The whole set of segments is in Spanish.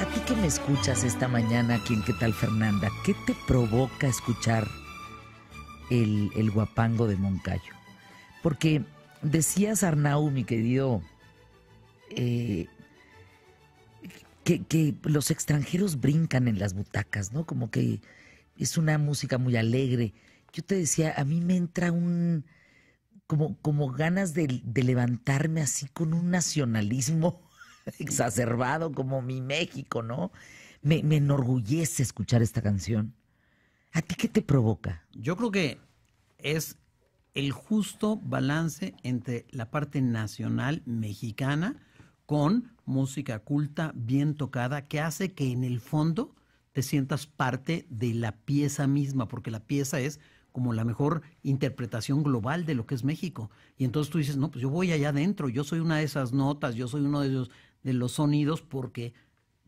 A ti que me escuchas esta mañana, en qué tal Fernanda? ¿Qué te provoca escuchar el, guapango de Moncayo? Porque decías Arnau, mi querido, eh, que, los extranjeros brincan en las butacas, ¿no? Como que es una música muy alegre. Yo te decía, a mí me entra un como, como ganas de, de levantarme así con un nacionalismo exacerbado como mi México, ¿no? Me, enorgullece escuchar esta canción. ¿A ti qué te provoca? Yo creo que es el justo balance entre la parte nacional mexicana con música culta bien tocada que hace que en el fondo te sientas parte de la pieza misma, porque la pieza es como la mejor interpretación global de lo que es México. Y entonces tú dices, no, pues yo voy allá adentro, yo soy una de esas notas, yo soy uno de esos, de los sonidos porque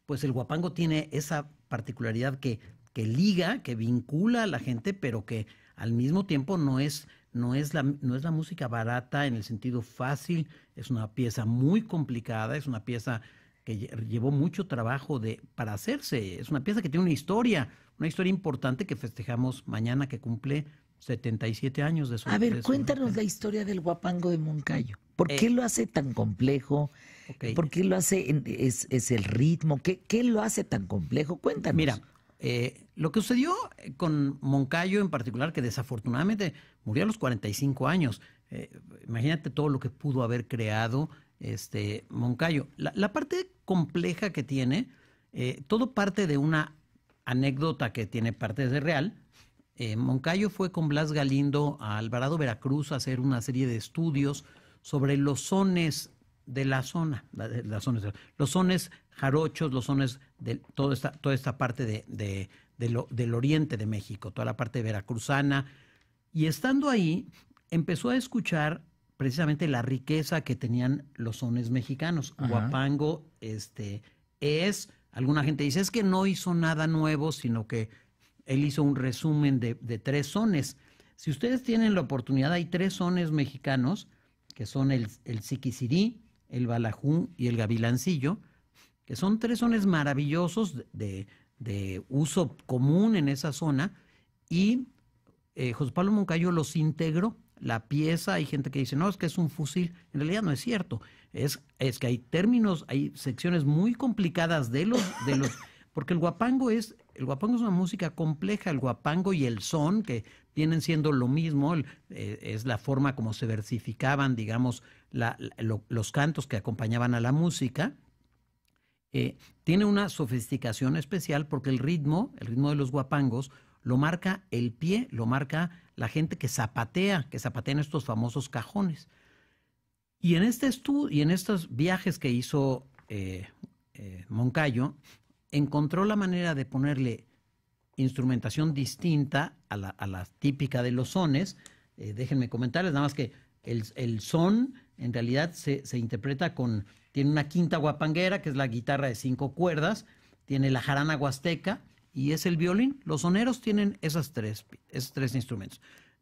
pues el guapango tiene esa particularidad que, que liga, que vincula a la gente, pero que al mismo tiempo no es, no es, la, no es la música barata en el sentido fácil, es una pieza muy complicada, es una pieza que llevó mucho trabajo de, para hacerse, es una pieza que tiene una historia, una historia importante que festejamos mañana que cumple 77 años de su A ver, cuéntanos la historia del guapango de Moncayo. ¿Por eh, qué lo hace tan complejo? ¿Por qué lo hace? es, el ritmo? ¿Qué, lo hace tan complejo? Cuéntanos. Mira, eh, lo que sucedió con Moncayo en particular, que desafortunadamente murió a los 45 años. Eh, imagínate todo lo que pudo haber creado este Moncayo. La, parte compleja que tiene, eh, todo parte de una anécdota que tiene parte de real. Moncayo fue con Blas Galindo a Alvarado, Veracruz, a hacer una serie de estudios sobre los sones de la zona, los zones jarochos, los zones de toda esta, toda esta parte de, del oriente de México, toda la parte veracruzana. Y estando ahí, empezó a escuchar precisamente la riqueza que tenían los zones mexicanos. Huapango este, es, alguna gente dice, es que no hizo nada nuevo, sino que él hizo un resumen de, tres sones. Si ustedes tienen la oportunidad, hay tres zones mexicanos, que son el, el Siquisirí, el balajú y el gavilancillo, que son tres sones maravillosos de, uso común en esa zona, y eh, José Pablo Moncayo los integró. La pieza, hay gente que dice, no, es que es un fusil. En realidad no es cierto. Es, es que hay términos, hay secciones muy complicadas de los, de los, porque el guapango es el guapango es una música compleja, el guapango y el son, que vienen siendo lo mismo, eh, es la forma como se versificaban, digamos, los cantos que acompañaban a la música. Eh, tiene una sofisticación especial porque el ritmo, el ritmo de los guapangos, lo marca el pie, lo marca la gente que zapatea, que en estos famosos cajones. Y en este estudio y en estos viajes que hizo eh, Moncayo, encontró la manera de ponerle instrumentación distinta a la, típica de los sones. Eh, déjenme comentarles, nada más que el, son en realidad se, interpreta con, tiene una quinta guapanguera, que es la guitarra de cinco cuerdas, tiene la jarana huasteca y es el violín. Los soneros tienen esas tres, esos tres instrumentos.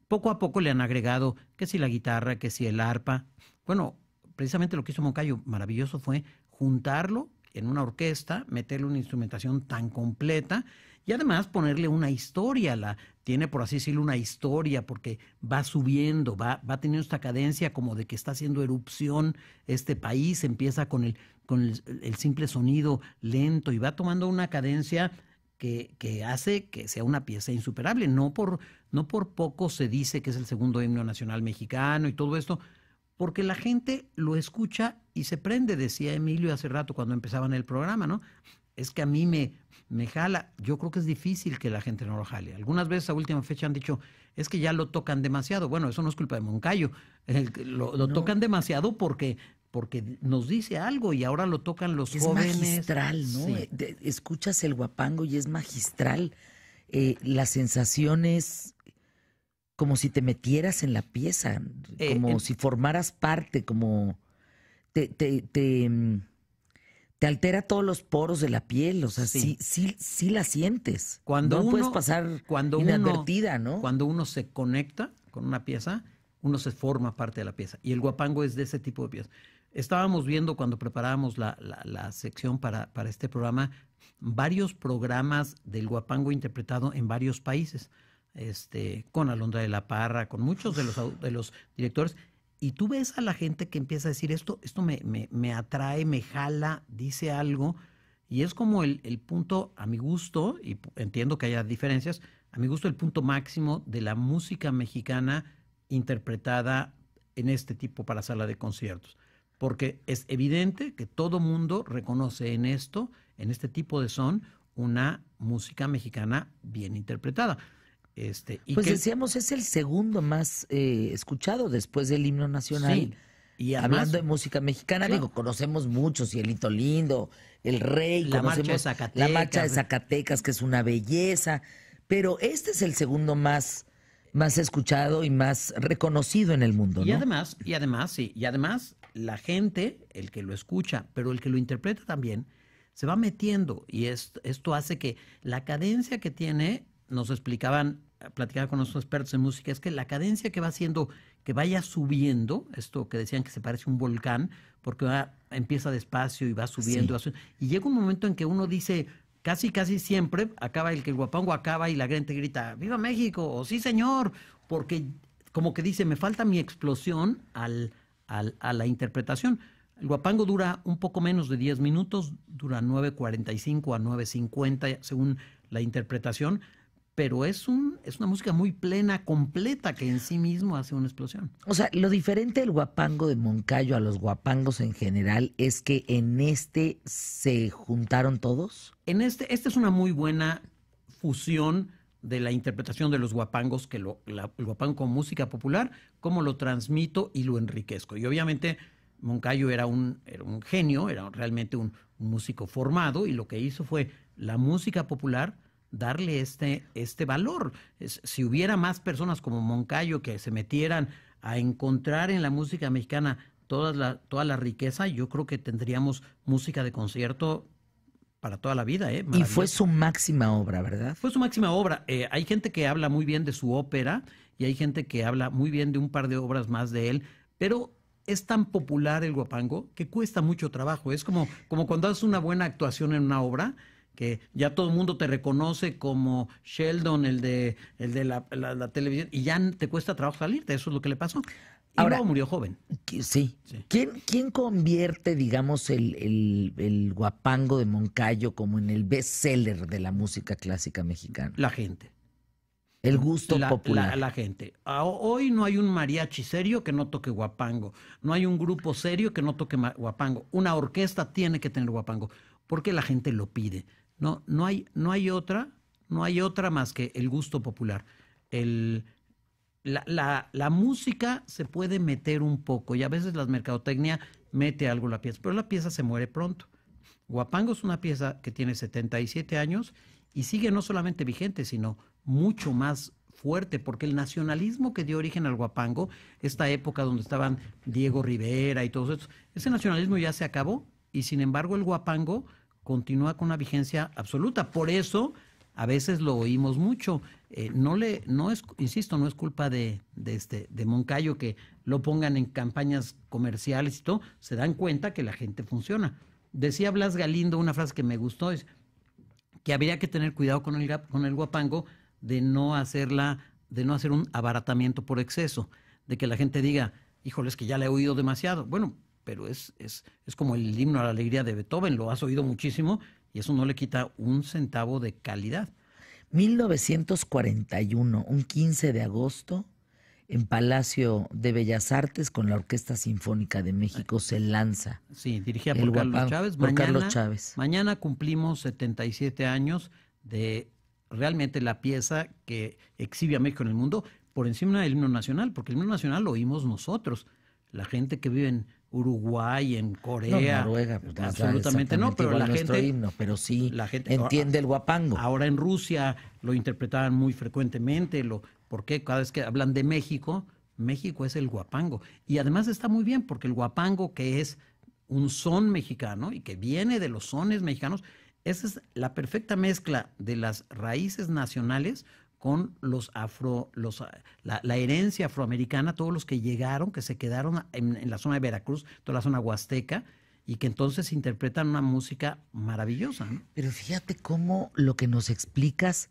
Poco a poco le han agregado que si la guitarra, que si el arpa. Bueno, precisamente lo que hizo Moncayo maravilloso fue juntarlo en una orquesta, meterle una instrumentación tan completa y además ponerle una historia, la, tiene por así decirlo una historia porque va subiendo, va, va teniendo esta cadencia como de que está haciendo erupción este país, empieza con el, con simple sonido lento y va tomando una cadencia que, que, hace que sea una pieza insuperable. No por, no por poco se dice que es el segundo himno nacional mexicano y todo esto, porque la gente lo escucha y se prende, decía Emilio hace rato cuando empezaban el programa, ¿no? Es que a mí me, me jala. Yo creo que es difícil que la gente no lo jale. Algunas veces a última fecha han dicho, es que ya lo tocan demasiado. Bueno, eso no es culpa de Moncayo. lo, tocan demasiado porque, porque nos dice algo y ahora lo tocan los jóvenes. Es magistral, ¿no? Escuchas el guapango y es magistral. Eh, las sensaciones como si te metieras en la pieza, eh, como si formaras parte, como te, te, mm, te, altera todos los poros de la piel, o sea, sí, sí, sí, la sientes. Cuando no uno, puedes pasar cuando inadvertida, ¿no? Cuando uno se conecta con una pieza, uno se forma parte de la pieza. Y el guapango es de ese tipo de piezas. Estábamos viendo cuando preparábamos la, la, la, sección para, para este programa varios programas del guapango interpretado en varios países. Este, con Alondra de la Parra, con muchos de los, directores. Y tú ves a la gente que empieza a decir esto, esto me, atrae, me jala, dice algo. Y es como el, el, punto, a mi gusto, y entiendo que haya diferencias, a mi gusto el punto máximo de la música mexicana interpretada en este tipo para sala de conciertos. Porque es evidente que todo mundo reconoce en esto, en este tipo de son, una música mexicana bien interpretada. Este, y pues decíamos, es el segundo más eh, escuchado después del himno nacional. Y Hablando de música mexicana, digo, conocemos mucho, Cielito Lindo, El Rey, la marcha de Zacatecas. La de Zacatecas, que es una belleza. Pero este es el segundo más, más escuchado y más reconocido en el mundo. Y además, y además, sí, y además, la gente, el que lo escucha, pero el que lo interpreta también, se va metiendo. Y esto, esto hace que la cadencia que tiene nos explicaban, eh, platicaba con nuestros expertos en música, es que la cadencia que va haciendo, que vaya subiendo, esto que decían que se parece a un volcán, porque va, empieza despacio y va subiendo, y llega un momento en que uno dice, casi, casi siempre, acaba el que el guapango acaba y la gente grita, ¡Viva México! o ¡Sí, señor! Porque como que dice, me falta mi explosión al, a la interpretación. El guapango dura un poco menos de 10 minutos, dura 9.45 a 9.50 según la interpretación pero es, un, una música muy plena, completa, que en sí mismo hace una explosión. O sea, lo diferente del guapango de Moncayo a los guapangos en general es que en este se juntaron todos. En este, esta es una muy buena fusión de la interpretación de los guapangos, que lo, el guapango con música popular, cómo lo transmito y lo enriquezco. Y obviamente Moncayo era un, era un genio, era realmente un músico formado, y lo que hizo fue la música popular darle este, este valor. si hubiera más personas como Moncayo que se metieran a encontrar en la música mexicana toda la, toda la riqueza, yo creo que tendríamos música de concierto para toda la vida. ¿eh? Y fue su máxima obra, ¿verdad? Fue su máxima obra. Eh, hay gente que habla muy bien de su ópera y hay gente que habla muy bien de un par de obras más de él, pero es tan popular el guapango que cuesta mucho trabajo. Es como, como cuando haces una buena actuación en una obra que ya todo el mundo te reconoce como Sheldon, el de, el de la, televisión, y ya te cuesta trabajo salirte, eso es lo que le pasó. Y Ahora, luego murió joven. Sí. ¿Quién, ¿Quién, convierte, digamos, el, el, el, guapango de Moncayo como en el bestseller de la música clásica mexicana? La gente. El gusto popular. La, la, gente. Ah, hoy no hay un mariachi serio que no toque guapango. No hay un grupo serio que no toque guapango. Una orquesta tiene que tener guapango porque la gente lo pide. No, no, hay, no hay otra, no hay otra más que el gusto popular. la, música se puede meter un poco y a veces la mercadotecnia mete algo en la pieza, pero la pieza se muere pronto. Guapango es una pieza que tiene 77 años y sigue no solamente vigente, sino mucho más fuerte, porque el nacionalismo que dio origen al Guapango, esta época donde estaban Diego Rivera y todos estos, ese nacionalismo ya se acabó y sin embargo el Guapango continúa con una vigencia absoluta. Por eso a veces lo oímos mucho. Eh, no le, no es, insisto, no es culpa de, este, de Moncayo que lo pongan en campañas comerciales y todo. Se dan cuenta que la gente funciona. Decía Blas Galindo una frase que me gustó, es que habría que tener cuidado con el, con el guapango de no hacerla, de no hacer un abaratamiento por exceso, de que la gente diga, híjole, es que ya le he oído demasiado. Bueno, pero es, es, es como el himno a la alegría de Beethoven, lo has oído muchísimo y eso no le quita un centavo de calidad. 1941, un 15 de agosto, en Palacio de Bellas Artes con la Orquesta Sinfónica de México se lanza. Sí, dirigida por, Carlos Chávez. mañana, Carlos Chávez. Mañana cumplimos 77 años de realmente la pieza que exhibe a México en el mundo por encima del himno nacional, porque el himno nacional lo oímos nosotros la gente que vive en Uruguay, en Corea, Noruega, pues, absolutamente no, pero la gente, pero sí la gente ah, entiende el guapango. Ahora en Rusia lo interpretaban muy frecuentemente, lo, porque cada vez que hablan de México, México es el guapango y además está muy bien porque el guapango que es un son mexicano y que viene de los sones mexicanos, esa es la perfecta mezcla de las raíces nacionales con los afro, los, la, herencia afroamericana, todos los que llegaron, que se quedaron en, la zona de Veracruz, toda la zona huasteca, y que entonces interpretan una música maravillosa. Pero fíjate cómo lo que nos explicas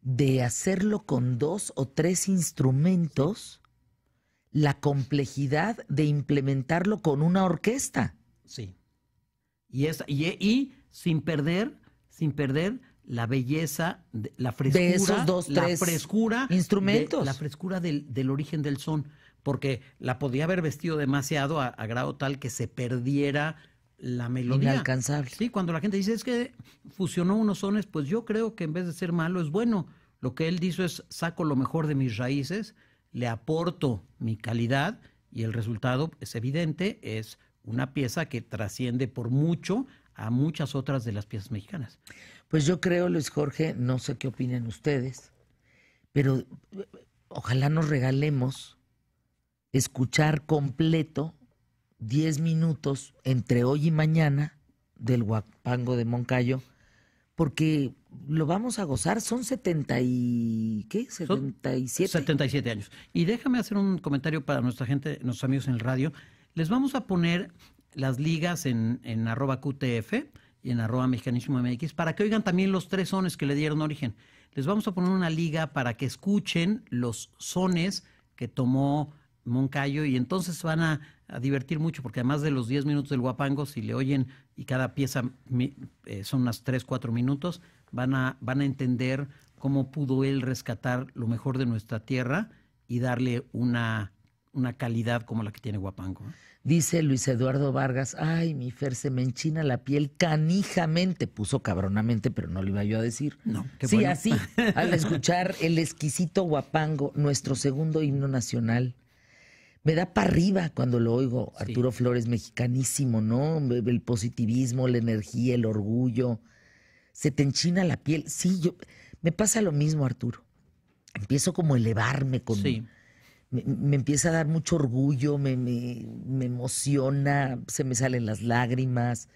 de hacerlo con dos o tres instrumentos, la complejidad de implementarlo con una orquesta. Sí. Y, y sin perder, sin perder la belleza, la frescura, la frescura instrumentos, la frescura del, origen del son, porque la podía haber vestido demasiado a, grado tal que se perdiera la melodía. Inalcanzable. Sí, cuando la gente dice es que fusionó unos sones, pues yo creo que en vez de ser malo es bueno. Lo que él dice es saco lo mejor de mis raíces, le aporto mi calidad y el resultado es evidente, es una pieza que trasciende por mucho a muchas otras de las piezas mexicanas. Pues yo creo, Luis Jorge, no sé qué opinen ustedes, pero eh, ojalá nos regalemos escuchar completo 10 minutos entre hoy y mañana del Huapango de Moncayo, porque lo vamos a gozar, son setenta y ¿qué? 77. siete años. Y déjame hacer un comentario para nuestra gente, nuestros amigos en el radio. Les vamos a poner las ligas en, en arroba QTF y en arroba mexicanísimo MX, para que oigan también los tres sones que le dieron origen. Les vamos a poner una liga para que escuchen los sones que tomó Moncayo y entonces van a, divertir mucho, porque además de los 10 minutos del guapango, si le oyen y cada pieza eh, son unas 3, 4 minutos, van a, van a entender cómo pudo él rescatar lo mejor de nuestra tierra y darle una una calidad como la que tiene guapango ¿eh? Dice Luis Eduardo Vargas, ay, mi Fer, se me enchina la piel canijamente, puso cabronamente, pero no le iba yo a decir. No, qué Sí, así, al escuchar el exquisito guapango nuestro segundo himno nacional. Me da para arriba cuando lo oigo, Arturo Flores, mexicanísimo, ¿no? El positivismo, la energía, el orgullo. Se te enchina la piel. Sí, yo, me pasa lo mismo, Arturo. Empiezo como a elevarme con... Sí me, empieza a dar mucho orgullo, me, me, me, emociona, se me salen las lágrimas.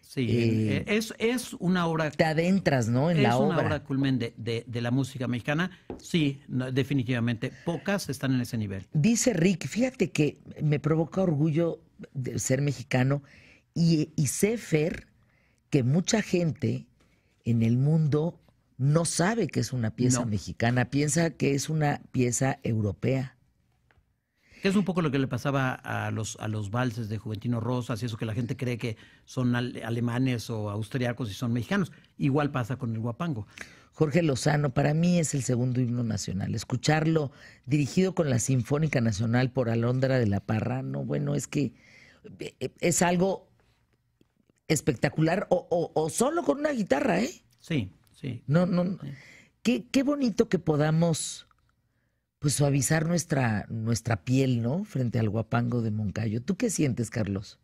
Sí, eh, eh, es, una obra... Te adentras, ¿no? En la obra. Es una obra culmen de, de, la música mexicana. Sí, definitivamente. Pocas están en ese nivel. Dice Rick, fíjate que me provoca orgullo de ser mexicano y, sé, Fer, que mucha gente en el mundo no sabe que es una pieza mexicana, piensa que es una pieza europea. Que es un poco lo que le pasaba a los, a los valses de Juventino Rosas y eso que la gente cree que son alemanes o austriacos y son mexicanos. Igual pasa con el guapango. Jorge Lozano, para mí es el segundo himno nacional. Escucharlo dirigido con la Sinfónica Nacional por Alondra de la Parra, no, bueno, es que eh, eh, es algo espectacular o, solo con una guitarra, ¿eh? Sí, sí. No, no. Qué, qué bonito que podamos pues suavizar nuestra, nuestra piel, ¿no? Frente al guapango de Moncayo. ¿Tú qué sientes, Carlos,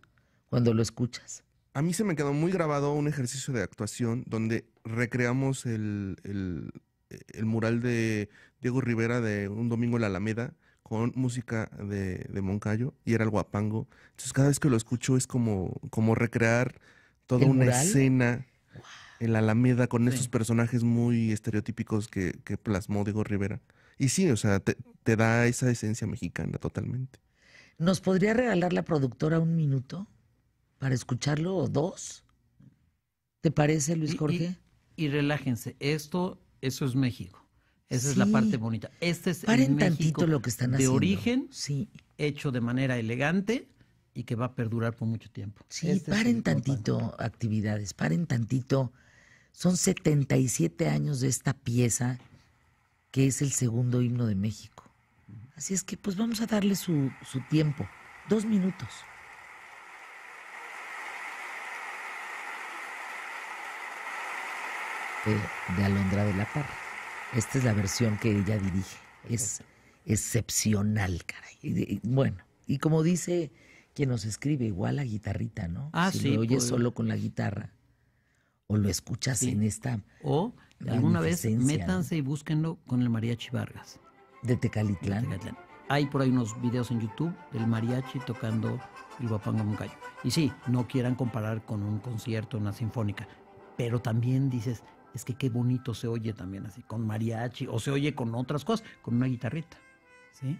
cuando lo escuchas? A mí se me quedó muy grabado un ejercicio de actuación donde recreamos el, mural de Diego Rivera de Un Domingo en la Alameda con música de, Moncayo y era el guapango. Entonces cada vez que lo escucho es como, como recrear toda una escena en la Alameda con esos personajes muy estereotípicos que plasmó Diego Rivera. Y sí, o sea, te, da esa esencia mexicana totalmente. ¿Nos podría regalar la productora un minuto para escucharlo o dos? ¿Te parece, Luis Jorge? Y, relájense, esto, eso es México. Esa es la parte bonita. Este es Paren México lo que están de origen, sí. hecho de manera elegante y que va a perdurar por mucho tiempo. Sí, este paren tantito actividades, paren tantito. Son 77 años de esta pieza que es el segundo himno de México. Así es que pues vamos a darle su, tiempo, dos minutos. De, Alondra de la Parra. Esta es la versión que ella dirige. Es excepcional, caray. Y, bueno, y como dice quien nos escribe, igual la guitarrita, ¿no? Ah, si lo oyes pues. solo con la guitarra o lo escuchas en esta... O alguna vez métanse y búsquenlo con el mariachi Vargas. De Tecalitlán. De Hay por ahí unos videos en YouTube del mariachi tocando el guapango moncayo. Y sí, no quieran comparar con un concierto, una sinfónica, pero también dices, es que qué bonito se oye también así, con mariachi, o se oye con otras cosas, con una guitarrita. ¿sí?